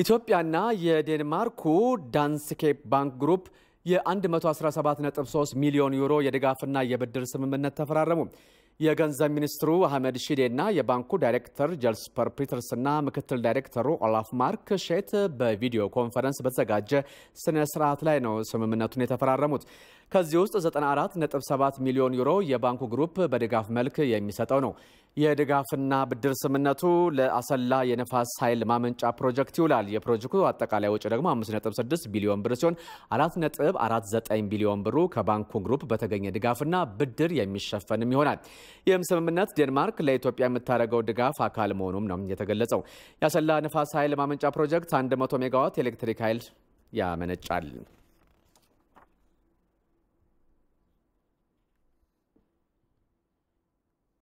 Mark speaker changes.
Speaker 1: ኢትዮጵያና የዴንማርኩ ዳንስኬ ባንክ ግሩፕ የ117.3 ሚሊዮን ዩሮ የድጋፍና የብድር ስምምነት ተፈራረሙ። የገንዘብ ሚኒስትሩ አህመድ ሺዴና የባንኩ ዳይሬክተር ጀልስፐር ፒተርስና ምክትል ዳይሬክተሩ ኦላፍ ማርክ ሼት በቪዲዮ ኮንፈረንስ በተዘጋጀ ስነ ስርዓት ላይ ነው ስምምነቱን የተፈራረሙት። ከዚህ ውስጥ 94.7 ሚሊዮን ዩሮ የባንኩ ግሩፕ በድጋፍ መልክ የሚሰጠው ነው። የድጋፍና ብድር ስምነቱ ለአሰላ የነፋስ ኃይል ማመንጫ ፕሮጀክት ይውላል። የፕሮጀክቱ አጠቃላይ ወጪ ደግሞ 56 ቢሊዮን ብር ሲሆን 449 ቢሊዮን ብሩ ከባንኩ ግሩፕ በተገኘ ድጋፍና ብድር የሚሸፈንም ይሆናል። ይህም ስምምነት ዴንማርክ ለኢትዮጵያ የምታደርገው ድጋፍ አካል መሆኑም ነው የተገለጸው። የአሰላ ነፋስ ኃይል ማመንጫ ፕሮጀክት 100 ሜጋዋት ኤሌክትሪክ ኃይል ያመነጫል።